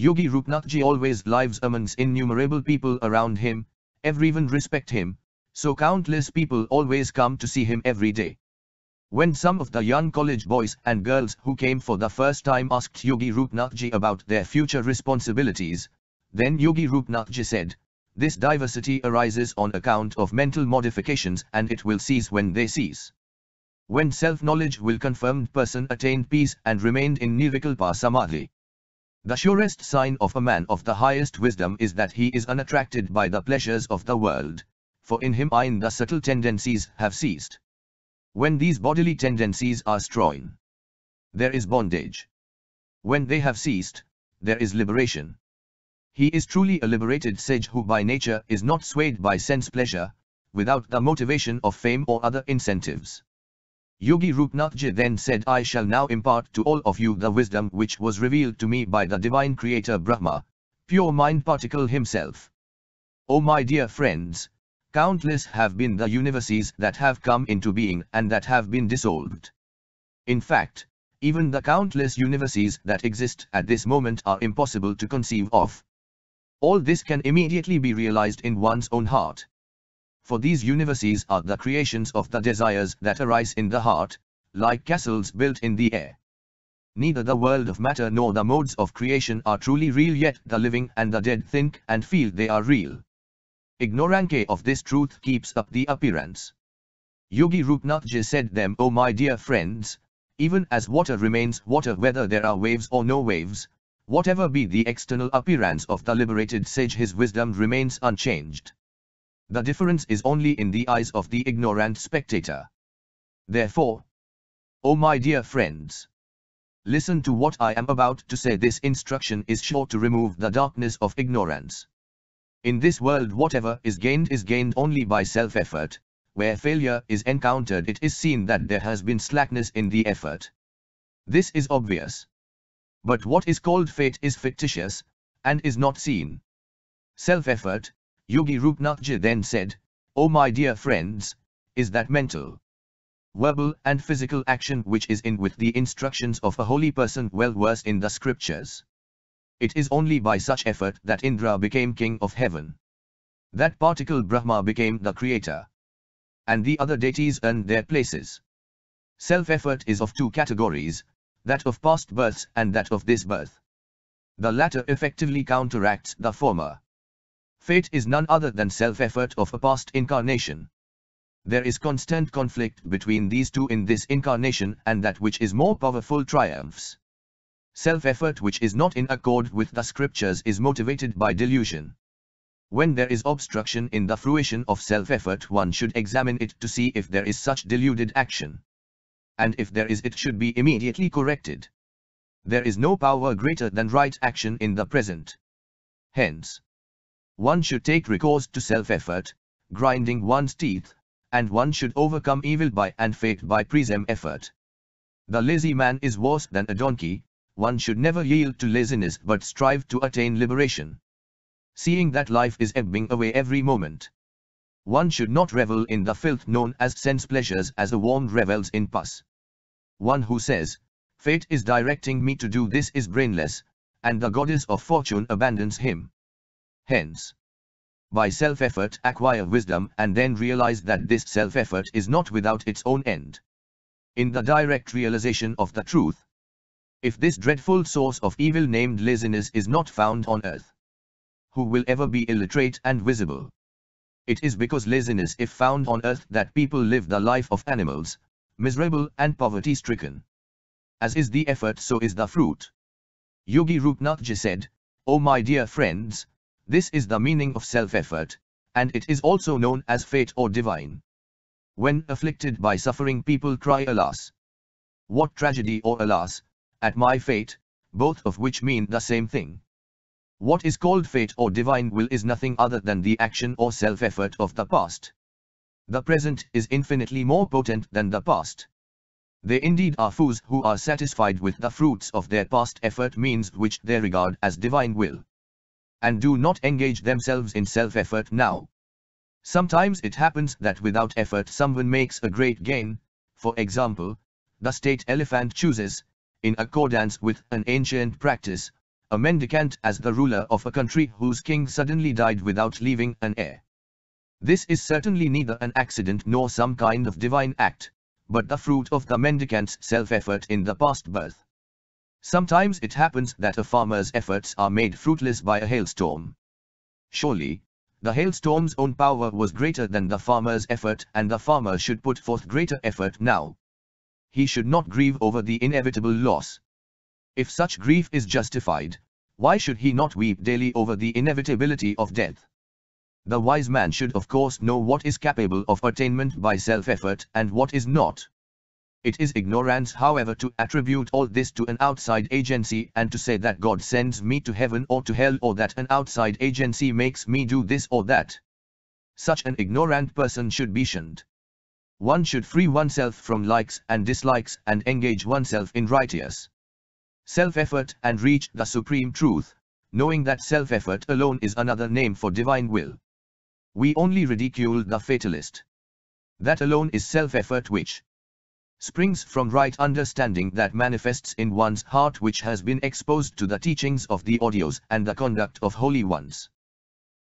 Yogi Rupnathji always lives amongst innumerable people around him, everyone respect him, so countless people always come to see him every day. When some of the young college boys and girls who came for the first time asked Yogi Rupnathji about their future responsibilities, then Yogi Rupnathji said, this diversity arises on account of mental modifications and it will cease when they cease. When self-knowledge will confirmed person attained peace and remained in Nirvikalpa Samadhi. The surest sign of a man of the highest wisdom is that he is unattracted by the pleasures of the world, for in him ayn the subtle tendencies have ceased. When these bodily tendencies are strong, there is bondage. When they have ceased, there is liberation. He is truly a liberated sage who by nature is not swayed by sense pleasure, without the motivation of fame or other incentives. Yogi Rupnathji then said I shall now impart to all of you the wisdom which was revealed to me by the divine creator Brahma, pure mind particle himself. Oh my dear friends, countless have been the universes that have come into being and that have been dissolved. In fact, even the countless universes that exist at this moment are impossible to conceive of. All this can immediately be realized in one's own heart for these universes are the creations of the desires that arise in the heart, like castles built in the air. Neither the world of matter nor the modes of creation are truly real yet the living and the dead think and feel they are real. Ignoranke of this truth keeps up the appearance. Yogi Rupnathji said them, O my dear friends, even as water remains water whether there are waves or no waves, whatever be the external appearance of the liberated sage his wisdom remains unchanged. The difference is only in the eyes of the ignorant spectator. Therefore, O oh my dear friends, listen to what I am about to say this instruction is sure to remove the darkness of ignorance. In this world whatever is gained is gained only by self-effort, where failure is encountered it is seen that there has been slackness in the effort. This is obvious. But what is called fate is fictitious, and is not seen. Self-effort, Yogi Rupnathji then said, Oh my dear friends, is that mental? verbal and physical action which is in with the instructions of a holy person well versed in the scriptures. It is only by such effort that Indra became king of heaven. That particle Brahma became the creator. And the other deities earned their places. Self-effort is of two categories, that of past births and that of this birth. The latter effectively counteracts the former. Fate is none other than self-effort of a past incarnation. There is constant conflict between these two in this incarnation and that which is more powerful triumphs. Self-effort which is not in accord with the scriptures is motivated by delusion. When there is obstruction in the fruition of self-effort one should examine it to see if there is such deluded action. And if there is it should be immediately corrected. There is no power greater than right action in the present. Hence, one should take recourse to self-effort, grinding one's teeth, and one should overcome evil by and fate by present effort. The lazy man is worse than a donkey, one should never yield to laziness but strive to attain liberation. Seeing that life is ebbing away every moment. One should not revel in the filth known as sense pleasures as the worm revels in pus. One who says, fate is directing me to do this is brainless, and the goddess of fortune abandons him. Hence, by self-effort acquire wisdom and then realize that this self-effort is not without its own end. In the direct realization of the truth, if this dreadful source of evil named laziness is not found on earth, who will ever be illiterate and visible? It is because laziness if found on earth that people live the life of animals, miserable and poverty-stricken. As is the effort so is the fruit. Yogi Rupnathji said, O oh my dear friends, this is the meaning of self-effort, and it is also known as fate or divine. When afflicted by suffering people cry alas. What tragedy or alas, at my fate, both of which mean the same thing. What is called fate or divine will is nothing other than the action or self-effort of the past. The present is infinitely more potent than the past. They indeed are fools who are satisfied with the fruits of their past effort means which they regard as divine will and do not engage themselves in self-effort now. Sometimes it happens that without effort someone makes a great gain, for example, the state elephant chooses, in accordance with an ancient practice, a mendicant as the ruler of a country whose king suddenly died without leaving an heir. This is certainly neither an accident nor some kind of divine act, but the fruit of the mendicant's self-effort in the past birth. Sometimes it happens that a farmer's efforts are made fruitless by a hailstorm. Surely, the hailstorm's own power was greater than the farmer's effort and the farmer should put forth greater effort now. He should not grieve over the inevitable loss. If such grief is justified, why should he not weep daily over the inevitability of death? The wise man should of course know what is capable of attainment by self-effort and what is not. It is ignorance however to attribute all this to an outside agency and to say that God sends me to heaven or to hell or that an outside agency makes me do this or that. Such an ignorant person should be shunned. One should free oneself from likes and dislikes and engage oneself in righteous self-effort and reach the supreme truth, knowing that self-effort alone is another name for divine will. We only ridicule the fatalist. That alone is self-effort which springs from right understanding that manifests in one's heart which has been exposed to the teachings of the audios and the conduct of holy ones.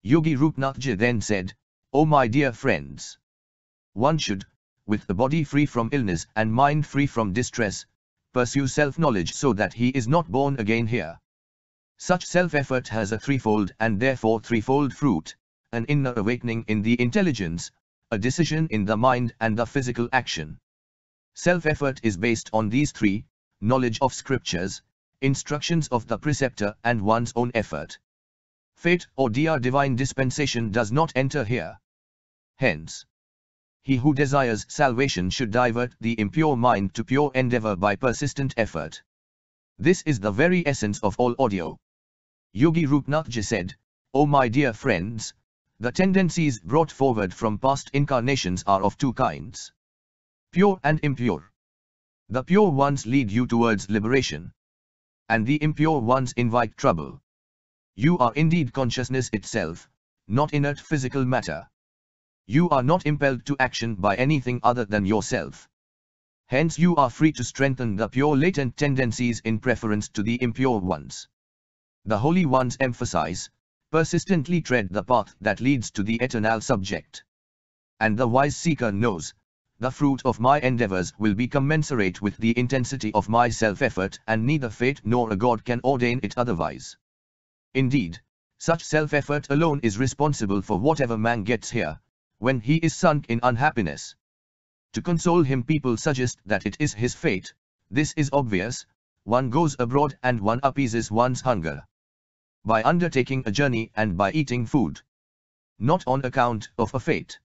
Yogi Rupnathji then said, O oh my dear friends! One should, with the body free from illness and mind free from distress, pursue self-knowledge so that he is not born again here. Such self-effort has a threefold and therefore threefold fruit, an inner awakening in the intelligence, a decision in the mind and the physical action. Self-effort is based on these three, knowledge of scriptures, instructions of the preceptor and one's own effort. Fate or dear divine dispensation does not enter here. Hence, he who desires salvation should divert the impure mind to pure endeavor by persistent effort. This is the very essence of all audio. Yogi Rupnathji said, O oh my dear friends, the tendencies brought forward from past incarnations are of two kinds pure and impure. The pure ones lead you towards liberation, and the impure ones invite trouble. You are indeed consciousness itself, not inert physical matter. You are not impelled to action by anything other than yourself. Hence you are free to strengthen the pure latent tendencies in preference to the impure ones. The holy ones emphasize, persistently tread the path that leads to the eternal subject. And the wise seeker knows, the fruit of my endeavors will be commensurate with the intensity of my self-effort and neither fate nor a god can ordain it otherwise. Indeed, such self-effort alone is responsible for whatever man gets here, when he is sunk in unhappiness. To console him people suggest that it is his fate, this is obvious, one goes abroad and one appeases one's hunger. By undertaking a journey and by eating food. Not on account of a fate.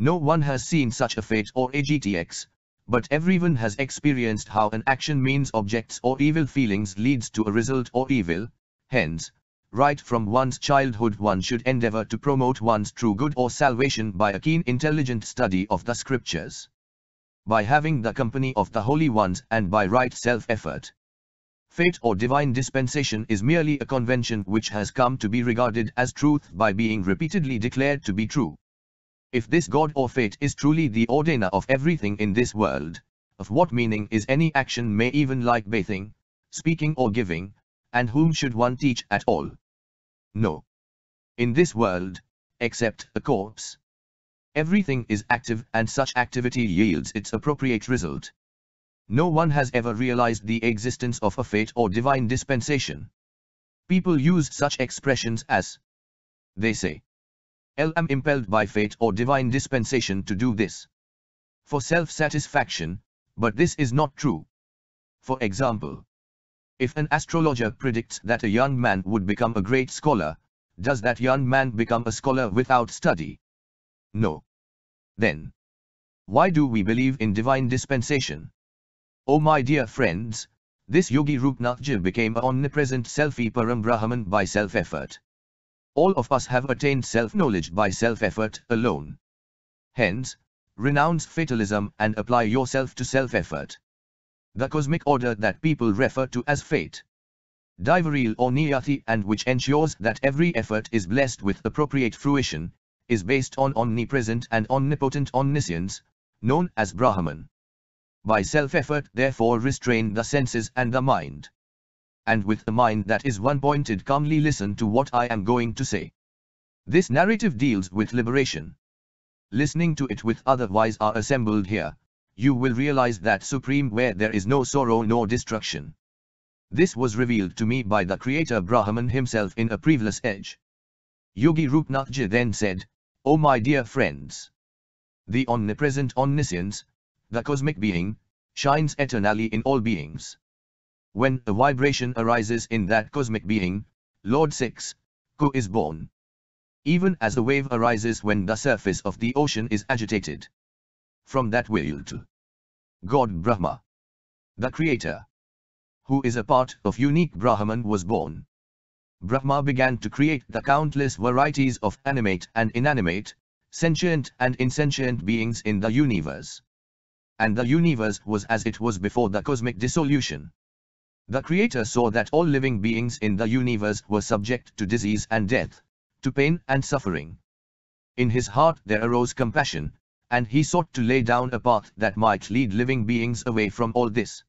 No one has seen such a fate or a GTX, but everyone has experienced how an action means objects or evil feelings leads to a result or evil, hence, right from one's childhood one should endeavor to promote one's true good or salvation by a keen intelligent study of the scriptures. By having the company of the holy ones and by right self-effort. Fate or divine dispensation is merely a convention which has come to be regarded as truth by being repeatedly declared to be true. If this God or fate is truly the ordainer of everything in this world, of what meaning is any action may even like bathing, speaking or giving, and whom should one teach at all? No. In this world, except a corpse, everything is active and such activity yields its appropriate result. No one has ever realized the existence of a fate or divine dispensation. People use such expressions as, they say, L am impelled by fate or divine dispensation to do this. For self-satisfaction, but this is not true. For example, if an astrologer predicts that a young man would become a great scholar, does that young man become a scholar without study? No. Then, why do we believe in divine dispensation? Oh my dear friends, this Yogi Rupnathji became an omnipresent selfie Param Brahman by self-effort. All of us have attained self-knowledge by self-effort alone. Hence, renounce fatalism and apply yourself to self-effort. The cosmic order that people refer to as fate. Divaril or niyati and which ensures that every effort is blessed with appropriate fruition, is based on omnipresent and omnipotent omniscience, known as Brahman. By self-effort therefore restrain the senses and the mind and with a mind that is one-pointed calmly listen to what I am going to say. This narrative deals with liberation. Listening to it with other wise are assembled here, you will realize that supreme where there is no sorrow nor destruction. This was revealed to me by the creator Brahman himself in a previous age. Yogi Rupnathji then said, O oh my dear friends! The omnipresent omniscience, the cosmic being, shines eternally in all beings. When a vibration arises in that cosmic being, Lord 6, Ku is born. Even as a wave arises when the surface of the ocean is agitated. From that will to God Brahma, the creator, who is a part of unique Brahman was born. Brahma began to create the countless varieties of animate and inanimate, sentient and insentient beings in the universe. And the universe was as it was before the cosmic dissolution. The Creator saw that all living beings in the universe were subject to disease and death, to pain and suffering. In his heart there arose compassion, and he sought to lay down a path that might lead living beings away from all this.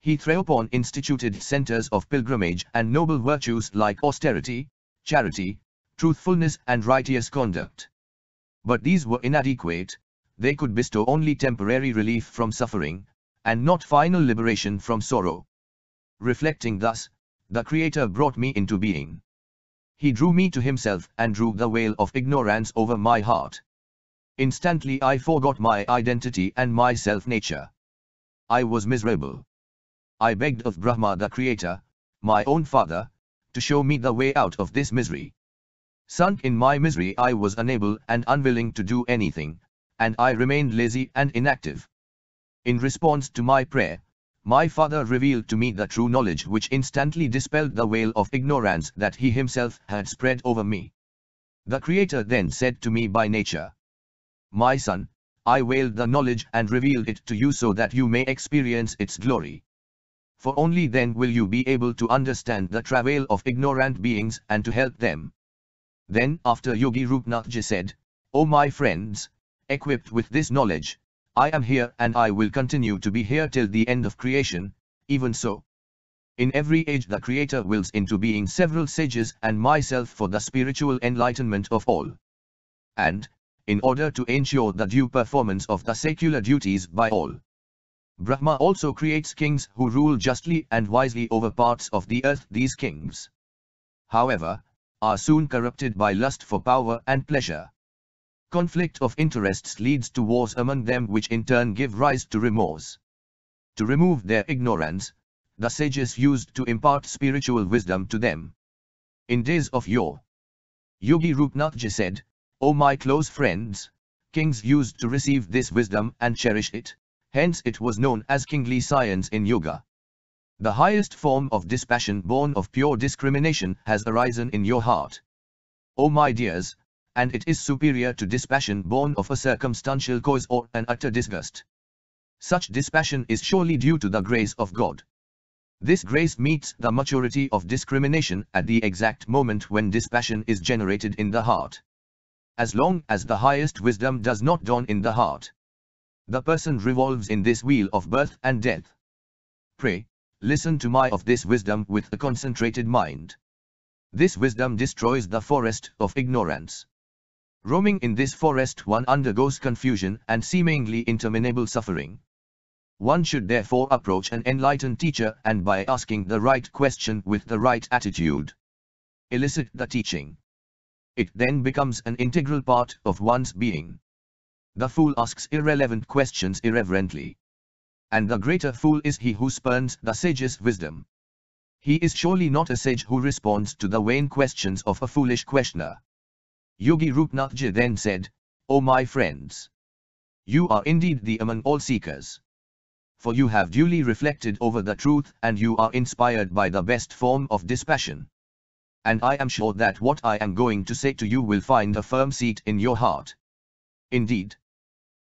He thereupon instituted centers of pilgrimage and noble virtues like austerity, charity, truthfulness and righteous conduct. But these were inadequate, they could bestow only temporary relief from suffering, and not final liberation from sorrow reflecting thus, the Creator brought me into being. He drew me to himself and drew the veil of ignorance over my heart. Instantly I forgot my identity and my self-nature. I was miserable. I begged of Brahma the Creator, my own father, to show me the way out of this misery. Sunk in my misery I was unable and unwilling to do anything, and I remained lazy and inactive. In response to my prayer, my father revealed to me the true knowledge which instantly dispelled the veil of ignorance that he himself had spread over me. The Creator then said to me by nature, My son, I veiled the knowledge and revealed it to you so that you may experience its glory. For only then will you be able to understand the travail of ignorant beings and to help them. Then after Yogi Rupnathji said, O my friends, equipped with this knowledge, I am here and I will continue to be here till the end of creation, even so. In every age the Creator wills into being several sages and myself for the spiritual enlightenment of all. And, in order to ensure the due performance of the secular duties by all. Brahma also creates kings who rule justly and wisely over parts of the earth these kings. However, are soon corrupted by lust for power and pleasure conflict of interests leads to wars among them which in turn give rise to remorse. To remove their ignorance, the sages used to impart spiritual wisdom to them. In days of yore, Yogi Rupnathji said, O my close friends, kings used to receive this wisdom and cherish it, hence it was known as kingly science in yoga. The highest form of dispassion born of pure discrimination has arisen in your heart. O my dears, and it is superior to dispassion born of a circumstantial cause or an utter disgust. Such dispassion is surely due to the grace of God. This grace meets the maturity of discrimination at the exact moment when dispassion is generated in the heart. As long as the highest wisdom does not dawn in the heart, the person revolves in this wheel of birth and death. Pray, listen to my of this wisdom with a concentrated mind. This wisdom destroys the forest of ignorance. Roaming in this forest one undergoes confusion and seemingly interminable suffering. One should therefore approach an enlightened teacher and by asking the right question with the right attitude, elicit the teaching. It then becomes an integral part of one's being. The fool asks irrelevant questions irreverently. And the greater fool is he who spurns the sage's wisdom. He is surely not a sage who responds to the vain questions of a foolish questioner. Yogi Rupnathji then said, O oh my friends! You are indeed the among all seekers. For you have duly reflected over the truth and you are inspired by the best form of dispassion. And I am sure that what I am going to say to you will find a firm seat in your heart. Indeed,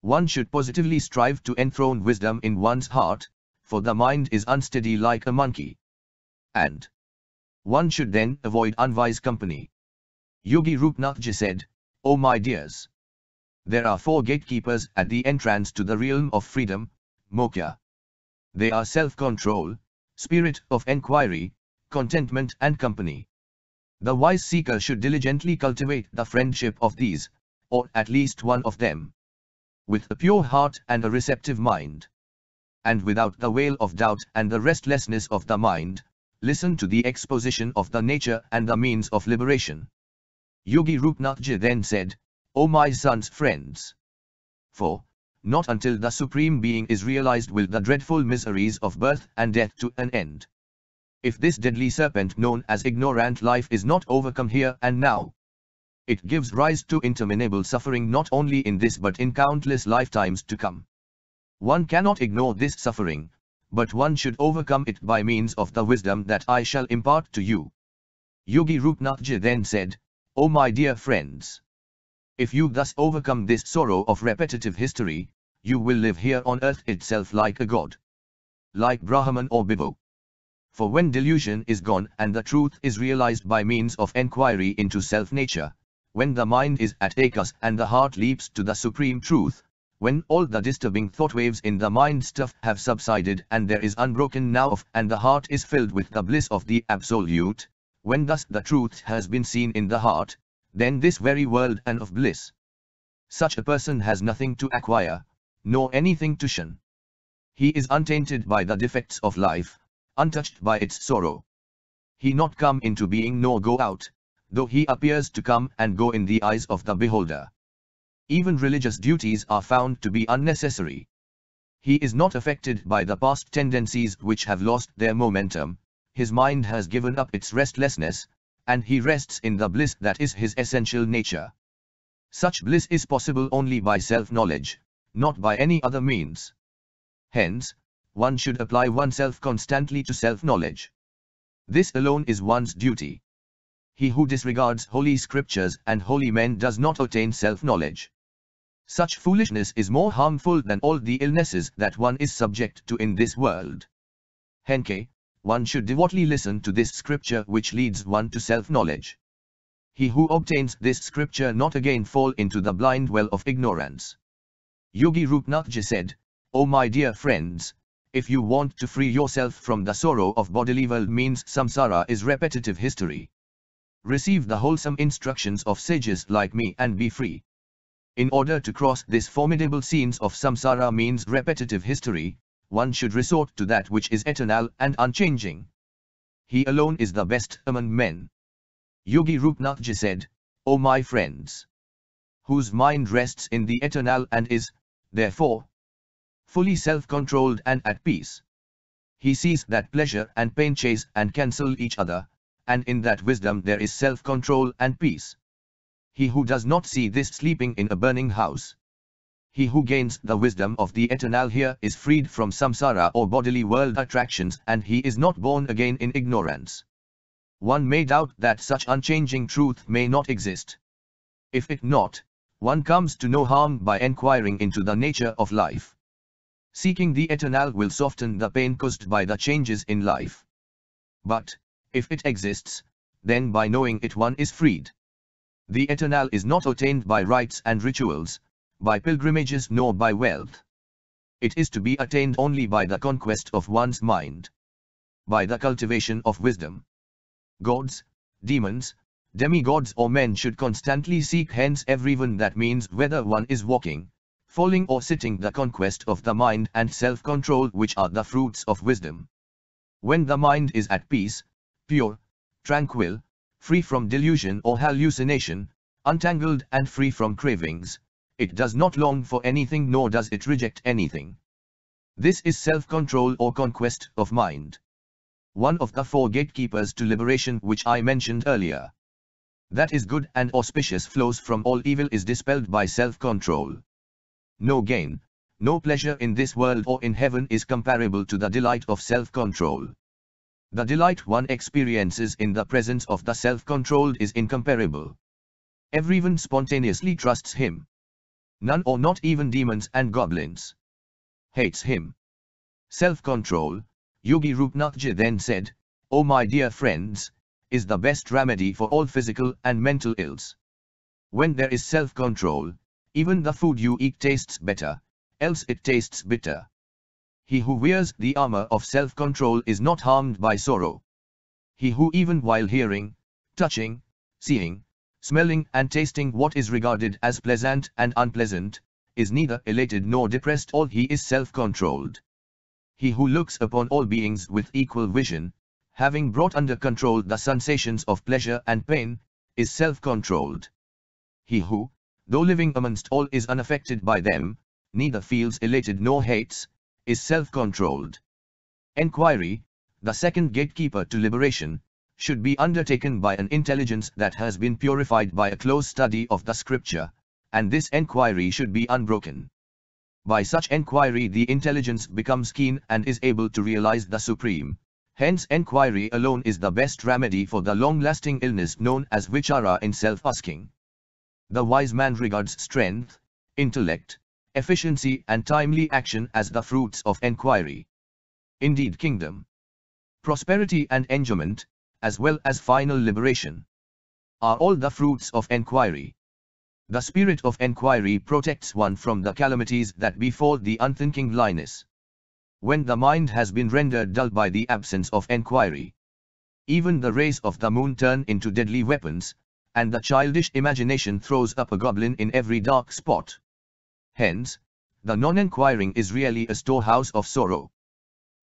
one should positively strive to enthrone wisdom in one's heart, for the mind is unsteady like a monkey. And one should then avoid unwise company. Yogi Rupnathji said, Oh my dears! There are four gatekeepers at the entrance to the realm of freedom, moksha. They are self-control, spirit of enquiry, contentment and company. The wise seeker should diligently cultivate the friendship of these, or at least one of them. With a pure heart and a receptive mind. And without the veil of doubt and the restlessness of the mind, listen to the exposition of the nature and the means of liberation. Yogi Rupnathji then said, O my son's friends! For, not until the Supreme Being is realized will the dreadful miseries of birth and death to an end. If this deadly serpent known as ignorant life is not overcome here and now, it gives rise to interminable suffering not only in this but in countless lifetimes to come. One cannot ignore this suffering, but one should overcome it by means of the wisdom that I shall impart to you. Yogi Rupnathji then said, O oh my dear friends! If you thus overcome this sorrow of repetitive history, you will live here on earth itself like a god. Like Brahman or Bibo. For when delusion is gone and the truth is realized by means of enquiry into self-nature, when the mind is at akas and the heart leaps to the supreme truth, when all the disturbing thought waves in the mind stuff have subsided and there is unbroken now of and the heart is filled with the bliss of the absolute, when thus the truth has been seen in the heart, then this very world and of bliss. Such a person has nothing to acquire, nor anything to shun. He is untainted by the defects of life, untouched by its sorrow. He not come into being nor go out, though he appears to come and go in the eyes of the beholder. Even religious duties are found to be unnecessary. He is not affected by the past tendencies which have lost their momentum, his mind has given up its restlessness, and he rests in the bliss that is his essential nature. Such bliss is possible only by self-knowledge, not by any other means. Hence, one should apply oneself constantly to self-knowledge. This alone is one's duty. He who disregards holy scriptures and holy men does not attain self-knowledge. Such foolishness is more harmful than all the illnesses that one is subject to in this world. Henke, one should devoutly listen to this scripture which leads one to self-knowledge. He who obtains this scripture not again fall into the blind well of ignorance. Yogi Rupnathji said, O my dear friends, if you want to free yourself from the sorrow of bodily world means samsara is repetitive history. Receive the wholesome instructions of sages like me and be free. In order to cross this formidable scenes of samsara means repetitive history, one should resort to that which is eternal and unchanging. He alone is the best among men. Yogi Rupnathji said, O my friends! Whose mind rests in the eternal and is, therefore, fully self-controlled and at peace. He sees that pleasure and pain chase and cancel each other, and in that wisdom there is self-control and peace. He who does not see this sleeping in a burning house, he who gains the wisdom of the eternal here is freed from samsara or bodily world attractions and he is not born again in ignorance. One may doubt that such unchanging truth may not exist. If it not, one comes to no harm by enquiring into the nature of life. Seeking the eternal will soften the pain caused by the changes in life. But, if it exists, then by knowing it one is freed. The eternal is not attained by rites and rituals, by pilgrimages nor by wealth. It is to be attained only by the conquest of one's mind, by the cultivation of wisdom. Gods, demons, demigods or men should constantly seek hence everyone that means whether one is walking, falling or sitting the conquest of the mind and self-control which are the fruits of wisdom. When the mind is at peace, pure, tranquil, free from delusion or hallucination, untangled and free from cravings, it does not long for anything nor does it reject anything. This is self-control or conquest of mind. One of the four gatekeepers to liberation which I mentioned earlier. That is good and auspicious flows from all evil is dispelled by self-control. No gain, no pleasure in this world or in heaven is comparable to the delight of self-control. The delight one experiences in the presence of the self-controlled is incomparable. Everyone spontaneously trusts him none or not even demons and goblins. Hates him. Self-control, Yogi Rupnathji then said, Oh my dear friends, is the best remedy for all physical and mental ills. When there is self-control, even the food you eat tastes better, else it tastes bitter. He who wears the armor of self-control is not harmed by sorrow. He who even while hearing, touching, seeing, smelling and tasting what is regarded as pleasant and unpleasant, is neither elated nor depressed all he is self-controlled. He who looks upon all beings with equal vision, having brought under control the sensations of pleasure and pain, is self-controlled. He who, though living amongst all is unaffected by them, neither feels elated nor hates, is self-controlled. Enquiry, the second gatekeeper to liberation, should be undertaken by an intelligence that has been purified by a close study of the scripture, and this enquiry should be unbroken. By such enquiry the intelligence becomes keen and is able to realize the supreme. Hence enquiry alone is the best remedy for the long-lasting illness known as vichara in self-asking. The wise man regards strength, intellect, efficiency and timely action as the fruits of enquiry. Indeed kingdom, prosperity and enjoyment, as well as final liberation, are all the fruits of enquiry. The spirit of enquiry protects one from the calamities that befall the unthinking blindness. When the mind has been rendered dull by the absence of enquiry, even the rays of the moon turn into deadly weapons, and the childish imagination throws up a goblin in every dark spot. Hence, the non-enquiring is really a storehouse of sorrow.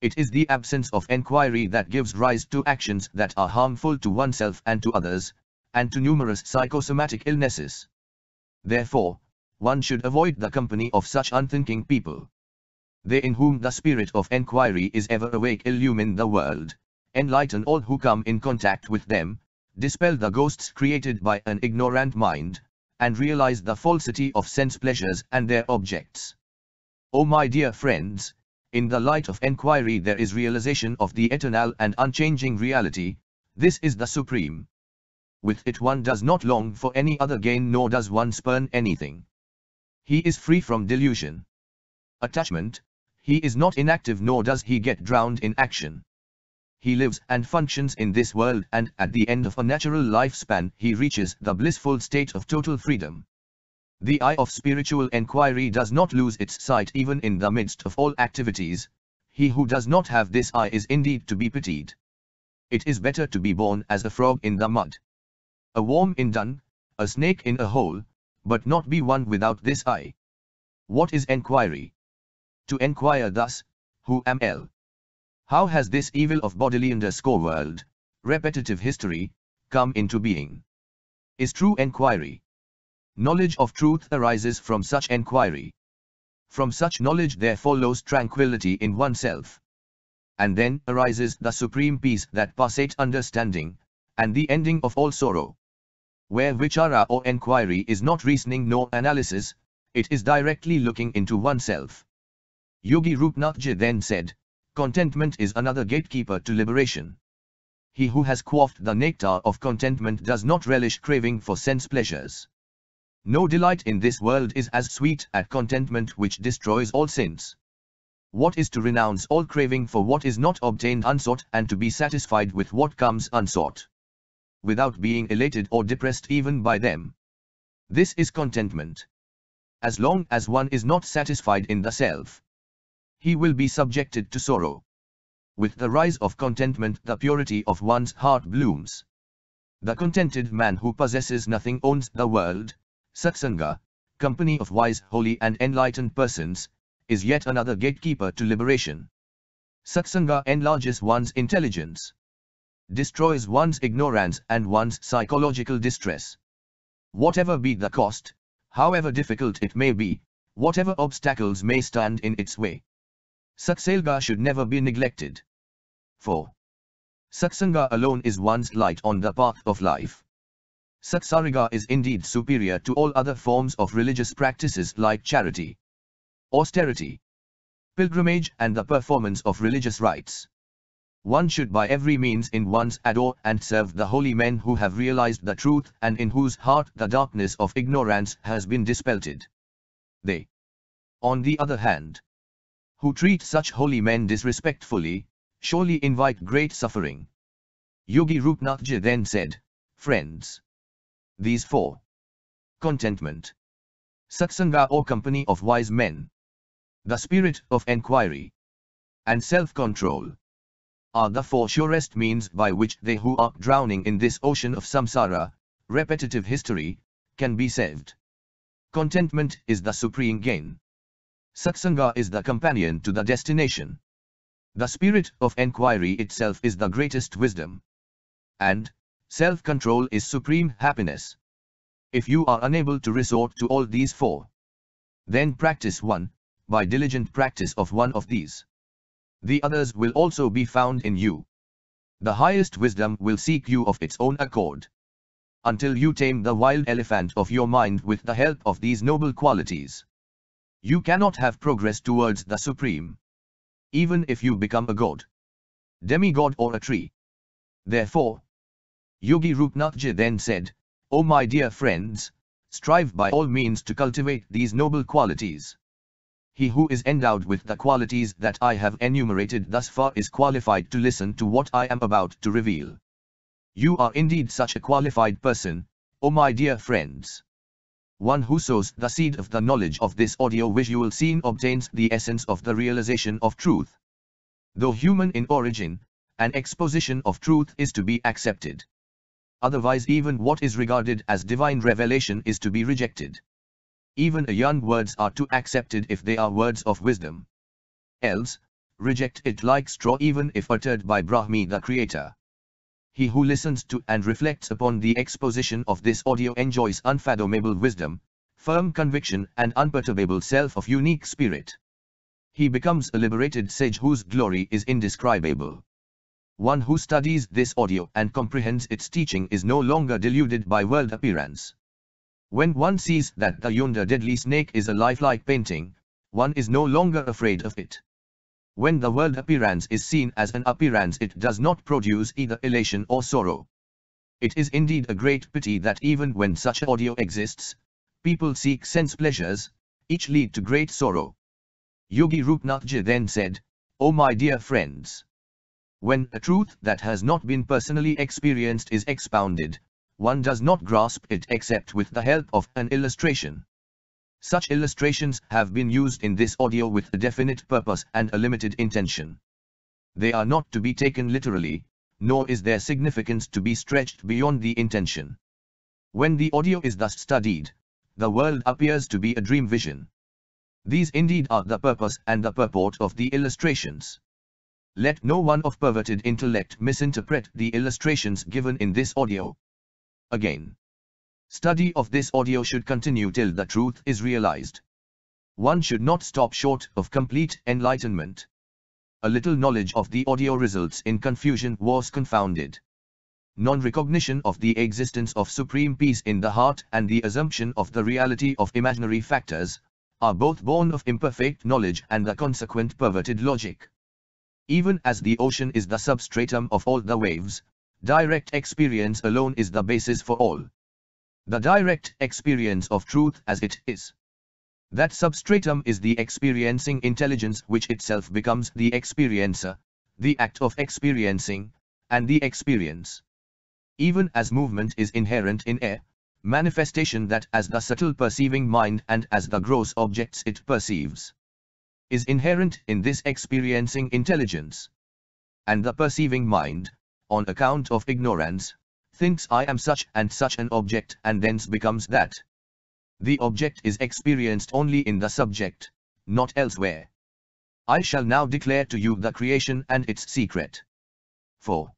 It is the absence of enquiry that gives rise to actions that are harmful to oneself and to others, and to numerous psychosomatic illnesses. Therefore, one should avoid the company of such unthinking people. They in whom the spirit of enquiry is ever awake illumine the world, enlighten all who come in contact with them, dispel the ghosts created by an ignorant mind, and realize the falsity of sense pleasures and their objects. Oh my dear friends, in the light of enquiry there is realization of the eternal and unchanging reality, this is the supreme. With it one does not long for any other gain nor does one spurn anything. He is free from delusion. Attachment, he is not inactive nor does he get drowned in action. He lives and functions in this world and at the end of a natural lifespan he reaches the blissful state of total freedom. The eye of spiritual enquiry does not lose its sight even in the midst of all activities. He who does not have this eye is indeed to be pitied. It is better to be born as a frog in the mud, a worm in dun, a snake in a hole, but not be one without this eye. What is enquiry? To enquire thus, who am L? How has this evil of bodily underscore world, repetitive history, come into being? Is true enquiry. Knowledge of truth arises from such enquiry. From such knowledge there follows tranquility in oneself. And then arises the supreme peace that passeth understanding, and the ending of all sorrow. Where vichara or enquiry is not reasoning nor analysis, it is directly looking into oneself. Yogi Rupnathji then said, Contentment is another gatekeeper to liberation. He who has quaffed the nectar of contentment does not relish craving for sense pleasures. No delight in this world is as sweet as contentment which destroys all sins. What is to renounce all craving for what is not obtained unsought and to be satisfied with what comes unsought. Without being elated or depressed even by them. This is contentment. As long as one is not satisfied in the self, he will be subjected to sorrow. With the rise of contentment the purity of one's heart blooms. The contented man who possesses nothing owns the world, Satsanga, company of wise, holy and enlightened persons, is yet another gatekeeper to liberation. Satsanga enlarges one's intelligence, destroys one's ignorance and one's psychological distress. Whatever be the cost, however difficult it may be, whatever obstacles may stand in its way. Satselga should never be neglected. 4. Satsanga alone is one's light on the path of life. Satsariga is indeed superior to all other forms of religious practices like charity, austerity, pilgrimage and the performance of religious rites. One should by every means in one's adore and serve the holy men who have realized the truth and in whose heart the darkness of ignorance has been dispelled. They, on the other hand, who treat such holy men disrespectfully, surely invite great suffering. Yogi Rupnathji then said, Friends, these four. Contentment. Satsanga or company of wise men. The spirit of enquiry. And self-control. Are the four surest means by which they who are drowning in this ocean of samsara, repetitive history, can be saved. Contentment is the supreme gain. Satsanga is the companion to the destination. The spirit of enquiry itself is the greatest wisdom. And, self-control is supreme happiness. If you are unable to resort to all these four, then practice one, by diligent practice of one of these. The others will also be found in you. The highest wisdom will seek you of its own accord. Until you tame the wild elephant of your mind with the help of these noble qualities. You cannot have progress towards the supreme. Even if you become a god, demigod or a tree. Therefore, Yogi Rupnathji then said, O oh my dear friends, strive by all means to cultivate these noble qualities. He who is endowed with the qualities that I have enumerated thus far is qualified to listen to what I am about to reveal. You are indeed such a qualified person, O my dear friends. One who sows the seed of the knowledge of this audio-visual scene obtains the essence of the realization of truth. Though human in origin, an exposition of truth is to be accepted otherwise even what is regarded as divine revelation is to be rejected. Even young words are to accepted if they are words of wisdom. Else, reject it like straw even if uttered by Brahmi the Creator. He who listens to and reflects upon the exposition of this audio enjoys unfathomable wisdom, firm conviction and unperturbable self of unique spirit. He becomes a liberated sage whose glory is indescribable one who studies this audio and comprehends its teaching is no longer deluded by world appearance. When one sees that the yonder deadly snake is a lifelike painting, one is no longer afraid of it. When the world appearance is seen as an appearance it does not produce either elation or sorrow. It is indeed a great pity that even when such audio exists, people seek sense pleasures, each lead to great sorrow. Yogi Rupnathji then said, O oh my dear friends! When a truth that has not been personally experienced is expounded, one does not grasp it except with the help of an illustration. Such illustrations have been used in this audio with a definite purpose and a limited intention. They are not to be taken literally, nor is their significance to be stretched beyond the intention. When the audio is thus studied, the world appears to be a dream vision. These indeed are the purpose and the purport of the illustrations let no one of perverted intellect misinterpret the illustrations given in this audio. Again, study of this audio should continue till the truth is realized. One should not stop short of complete enlightenment. A little knowledge of the audio results in confusion was confounded. Non-recognition of the existence of supreme peace in the heart and the assumption of the reality of imaginary factors are both born of imperfect knowledge and the consequent perverted logic even as the ocean is the substratum of all the waves, direct experience alone is the basis for all. The direct experience of truth as it is. That substratum is the experiencing intelligence which itself becomes the experiencer, the act of experiencing, and the experience. Even as movement is inherent in air, manifestation that as the subtle perceiving mind and as the gross objects it perceives is inherent in this experiencing intelligence. And the perceiving mind, on account of ignorance, thinks I am such and such an object and thence becomes that. The object is experienced only in the subject, not elsewhere. I shall now declare to you the creation and its secret. 4.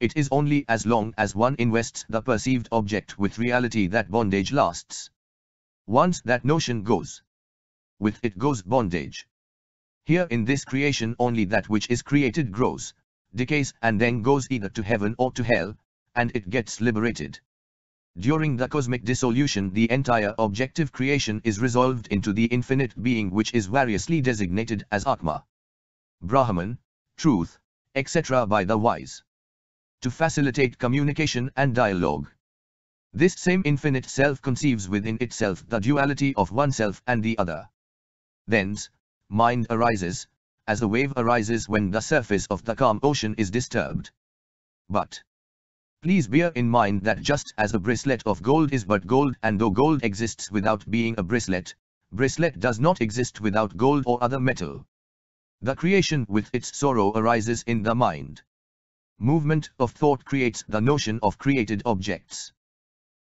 It is only as long as one invests the perceived object with reality that bondage lasts. Once that notion goes, with it goes bondage. Here in this creation only that which is created grows, decays and then goes either to heaven or to hell, and it gets liberated. During the cosmic dissolution the entire objective creation is resolved into the infinite being which is variously designated as Atma, Brahman, Truth, etc. by the wise. To facilitate communication and dialogue. This same infinite self conceives within itself the duality of oneself and the other thence, mind arises, as a wave arises when the surface of the calm ocean is disturbed. But, please bear in mind that just as a bracelet of gold is but gold and though gold exists without being a bracelet, bracelet does not exist without gold or other metal. The creation with its sorrow arises in the mind. Movement of thought creates the notion of created objects.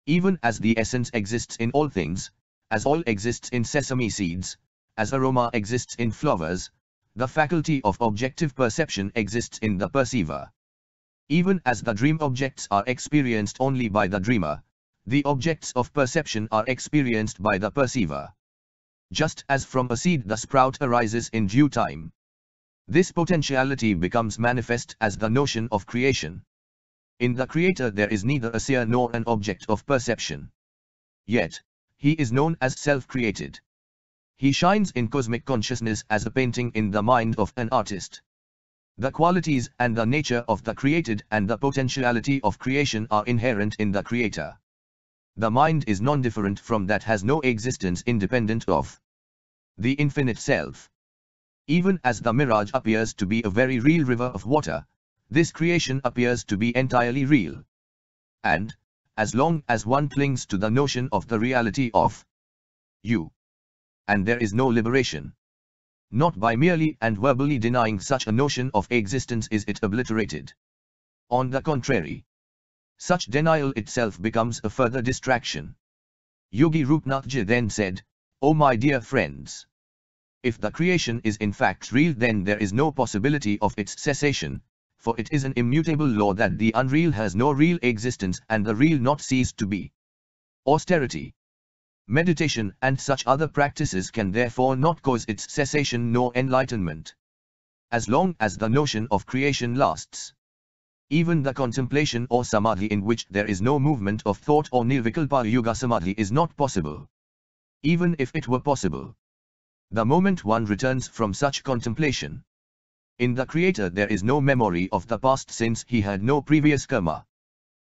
Even as the essence exists in all things, as oil exists in sesame seeds, as aroma exists in flowers, the faculty of objective perception exists in the perceiver. Even as the dream objects are experienced only by the dreamer, the objects of perception are experienced by the perceiver. Just as from a seed the sprout arises in due time. This potentiality becomes manifest as the notion of creation. In the Creator there is neither a seer nor an object of perception. Yet, he is known as self-created. He shines in cosmic consciousness as a painting in the mind of an artist. The qualities and the nature of the created and the potentiality of creation are inherent in the creator. The mind is non-different from that has no existence independent of the infinite self. Even as the mirage appears to be a very real river of water, this creation appears to be entirely real. And, as long as one clings to the notion of the reality of you, and there is no liberation. Not by merely and verbally denying such a notion of existence is it obliterated. On the contrary, such denial itself becomes a further distraction. Yogi Rupnathji then said, O oh my dear friends, if the creation is in fact real then there is no possibility of its cessation, for it is an immutable law that the unreal has no real existence and the real not cease to be. Austerity meditation and such other practices can therefore not cause its cessation nor enlightenment. As long as the notion of creation lasts. Even the contemplation or samadhi in which there is no movement of thought or nirvikalpa yuga samadhi is not possible. Even if it were possible. The moment one returns from such contemplation. In the Creator there is no memory of the past since he had no previous karma.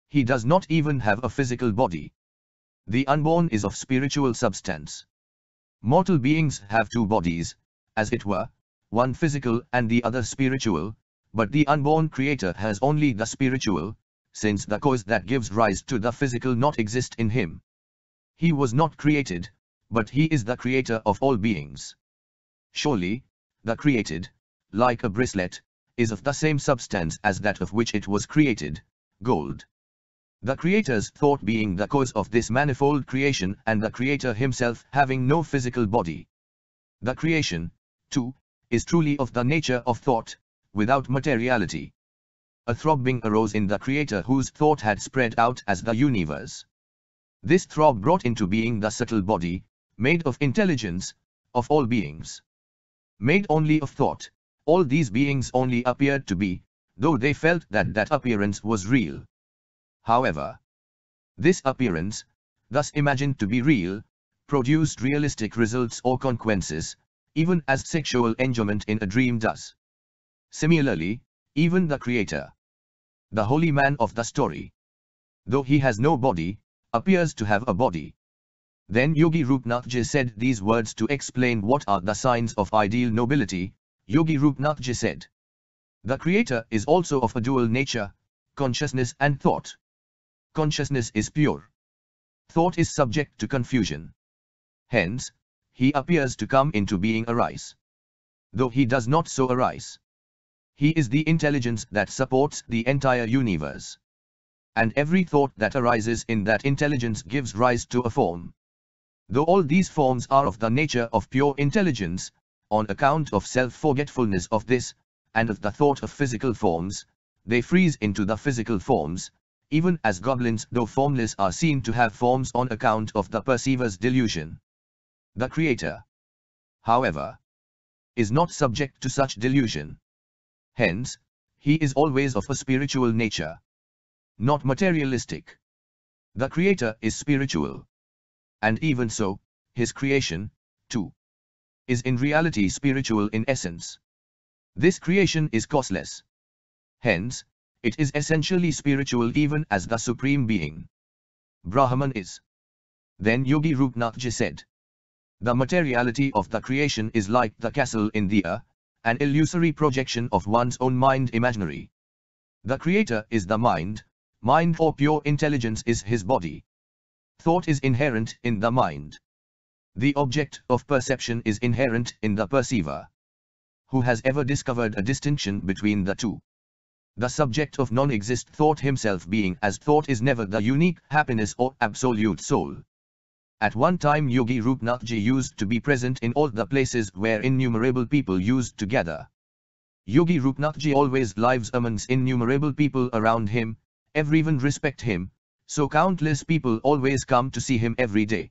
He does not even have a physical body. The unborn is of spiritual substance. Mortal beings have two bodies, as it were, one physical and the other spiritual, but the unborn creator has only the spiritual, since the cause that gives rise to the physical not exist in him. He was not created, but he is the creator of all beings. Surely, the created, like a bracelet, is of the same substance as that of which it was created, gold. The Creator's thought being the cause of this manifold creation and the Creator himself having no physical body. The creation, too, is truly of the nature of thought, without materiality. A throbbing arose in the Creator whose thought had spread out as the universe. This throb brought into being the subtle body, made of intelligence, of all beings. Made only of thought, all these beings only appeared to be, though they felt that that appearance was real however. This appearance, thus imagined to be real, produced realistic results or consequences, even as sexual enjoyment in a dream does. Similarly, even the creator, the holy man of the story, though he has no body, appears to have a body. Then Yogi Rupnathji said these words to explain what are the signs of ideal nobility, Yogi Rupnathji said. The creator is also of a dual nature, consciousness and thought consciousness is pure. Thought is subject to confusion. Hence, he appears to come into being arise. Though he does not so arise. He is the intelligence that supports the entire universe. And every thought that arises in that intelligence gives rise to a form. Though all these forms are of the nature of pure intelligence, on account of self-forgetfulness of this, and of the thought of physical forms, they freeze into the physical forms, even as goblins though formless are seen to have forms on account of the perceiver's delusion. The creator, however, is not subject to such delusion. Hence, he is always of a spiritual nature, not materialistic. The creator is spiritual. And even so, his creation, too, is in reality spiritual in essence. This creation is causeless. Hence, it is essentially spiritual even as the Supreme Being. Brahman is. Then Yogi Rupnathji said. The materiality of the creation is like the castle in the air, an illusory projection of one's own mind imaginary. The creator is the mind, mind or pure intelligence is his body. Thought is inherent in the mind. The object of perception is inherent in the perceiver. Who has ever discovered a distinction between the two? the subject of non-exist thought himself being as thought is never the unique happiness or absolute soul. At one time Yogi Rupnathji used to be present in all the places where innumerable people used to gather. Yogi Rupnathji always lives amongst innumerable people around him, everyone respect him, so countless people always come to see him every day.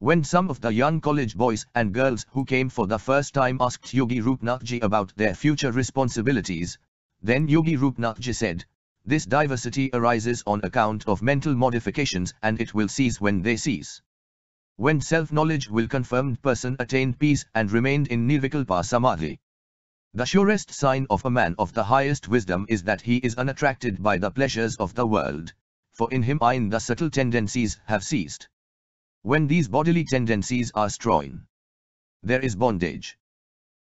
When some of the young college boys and girls who came for the first time asked Yogi Rupnathji about their future responsibilities, then Yogi Rupnathji said, this diversity arises on account of mental modifications and it will cease when they cease. When self-knowledge will confirmed person attained peace and remained in Nirvikalpa Samadhi. The surest sign of a man of the highest wisdom is that he is unattracted by the pleasures of the world, for in him ayn the subtle tendencies have ceased. When these bodily tendencies are strong, there is bondage.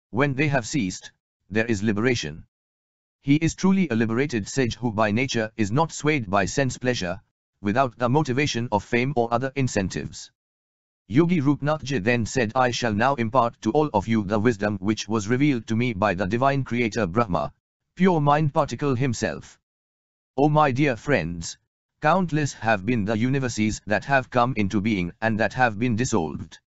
When they have ceased, there is liberation. He is truly a liberated sage who by nature is not swayed by sense pleasure, without the motivation of fame or other incentives. Yogi Rupnathji then said I shall now impart to all of you the wisdom which was revealed to me by the divine creator Brahma, pure mind particle himself. O oh my dear friends, countless have been the universes that have come into being and that have been dissolved.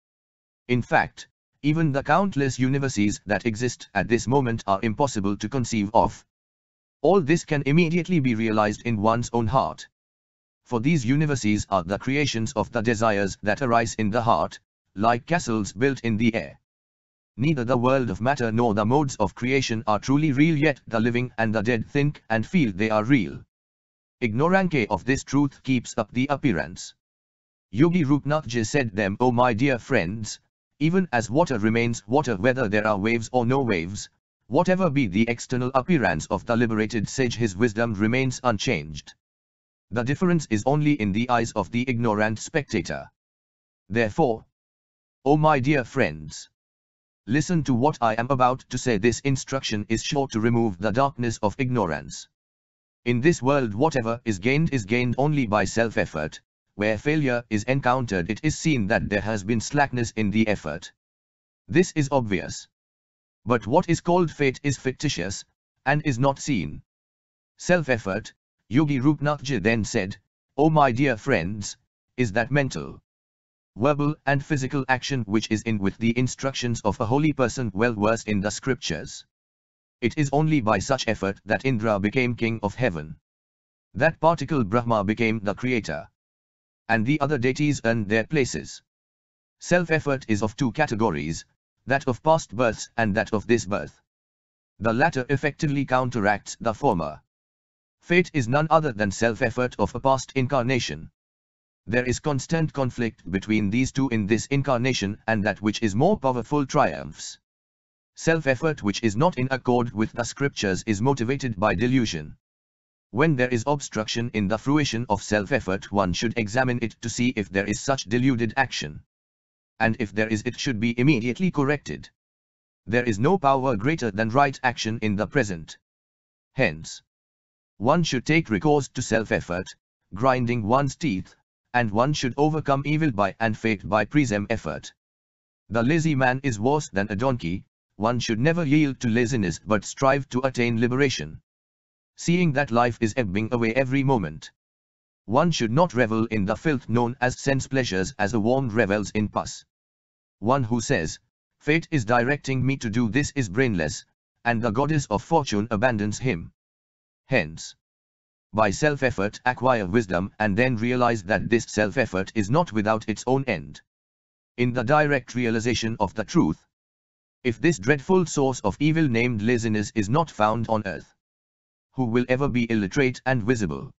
In fact, even the countless universes that exist at this moment are impossible to conceive of, all this can immediately be realized in one's own heart. For these universes are the creations of the desires that arise in the heart, like castles built in the air. Neither the world of matter nor the modes of creation are truly real yet the living and the dead think and feel they are real. Ignorance of this truth keeps up the appearance. Yogi Rupnathji said them, O oh my dear friends, even as water remains water whether there are waves or no waves, Whatever be the external appearance of the liberated sage his wisdom remains unchanged. The difference is only in the eyes of the ignorant spectator. Therefore, O my dear friends, listen to what I am about to say this instruction is sure to remove the darkness of ignorance. In this world whatever is gained is gained only by self-effort, where failure is encountered it is seen that there has been slackness in the effort. This is obvious. But what is called fate is fictitious, and is not seen. Self-effort, Yogi Rupnathji then said, Oh my dear friends, is that mental? Verbal and physical action which is in with the instructions of a holy person well versed in the scriptures. It is only by such effort that Indra became king of heaven. That particle Brahma became the creator. And the other deities earned their places. Self-effort is of two categories, that of past births and that of this birth. The latter effectively counteracts the former. Fate is none other than self-effort of a past incarnation. There is constant conflict between these two in this incarnation and that which is more powerful triumphs. Self-effort which is not in accord with the scriptures is motivated by delusion. When there is obstruction in the fruition of self-effort one should examine it to see if there is such deluded action and if there is it should be immediately corrected. There is no power greater than right action in the present. Hence, one should take recourse to self-effort, grinding one's teeth, and one should overcome evil by and fate by prism effort. The lazy man is worse than a donkey, one should never yield to laziness but strive to attain liberation. Seeing that life is ebbing away every moment, one should not revel in the filth known as sense pleasures as the worm revels in pus. One who says, fate is directing me to do this is brainless, and the goddess of fortune abandons him. Hence, by self-effort acquire wisdom and then realize that this self-effort is not without its own end. In the direct realization of the truth, if this dreadful source of evil named laziness is not found on earth, who will ever be illiterate and visible?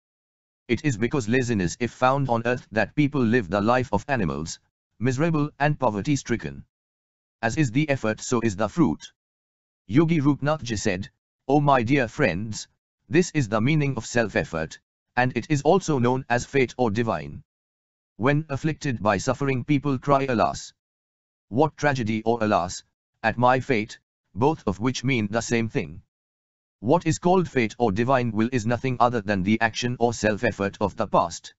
It is because laziness if found on earth that people live the life of animals, miserable and poverty-stricken. As is the effort so is the fruit. Yogi Rupnathji said, O oh my dear friends, this is the meaning of self-effort, and it is also known as fate or divine. When afflicted by suffering people cry alas. What tragedy or alas, at my fate, both of which mean the same thing. What is called fate or divine will is nothing other than the action or self-effort of the past.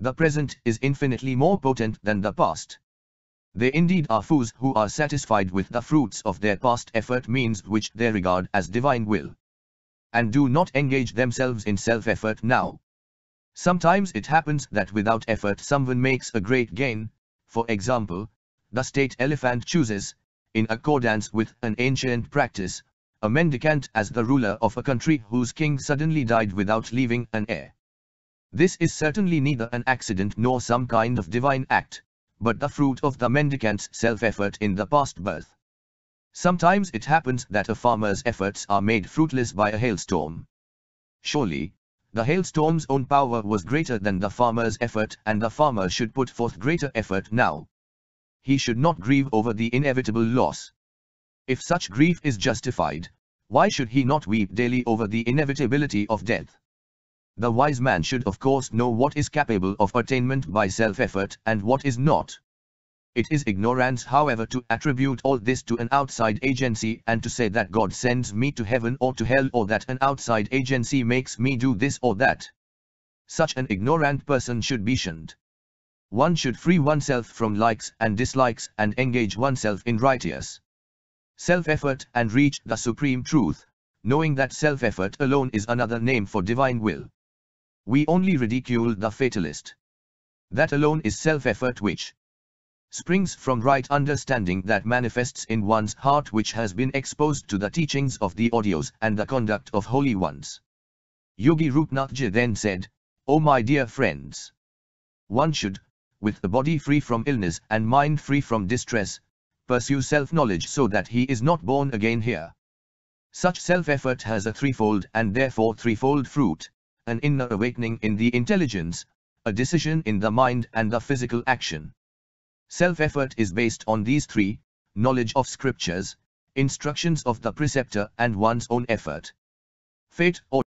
The present is infinitely more potent than the past. They indeed are fools who are satisfied with the fruits of their past effort means which they regard as divine will. And do not engage themselves in self-effort now. Sometimes it happens that without effort someone makes a great gain, for example, the state elephant chooses, in accordance with an ancient practice, a mendicant as the ruler of a country whose king suddenly died without leaving an heir. This is certainly neither an accident nor some kind of divine act, but the fruit of the mendicant's self-effort in the past birth. Sometimes it happens that a farmer's efforts are made fruitless by a hailstorm. Surely, the hailstorm's own power was greater than the farmer's effort and the farmer should put forth greater effort now. He should not grieve over the inevitable loss. If such grief is justified, why should he not weep daily over the inevitability of death? The wise man should of course know what is capable of attainment by self-effort and what is not. It is ignorance however to attribute all this to an outside agency and to say that God sends me to heaven or to hell or that an outside agency makes me do this or that. Such an ignorant person should be shunned. One should free oneself from likes and dislikes and engage oneself in righteous self-effort and reach the supreme truth, knowing that self-effort alone is another name for divine will. We only ridicule the fatalist. That alone is self-effort which springs from right understanding that manifests in one's heart which has been exposed to the teachings of the audios and the conduct of holy ones. Yogi Rupnathji then said, O oh my dear friends! One should, with the body free from illness and mind free from distress, pursue self-knowledge so that he is not born again here. Such self-effort has a threefold and therefore threefold fruit, an inner awakening in the intelligence, a decision in the mind and the physical action. Self-effort is based on these three, knowledge of scriptures, instructions of the preceptor and one's own effort. Fate or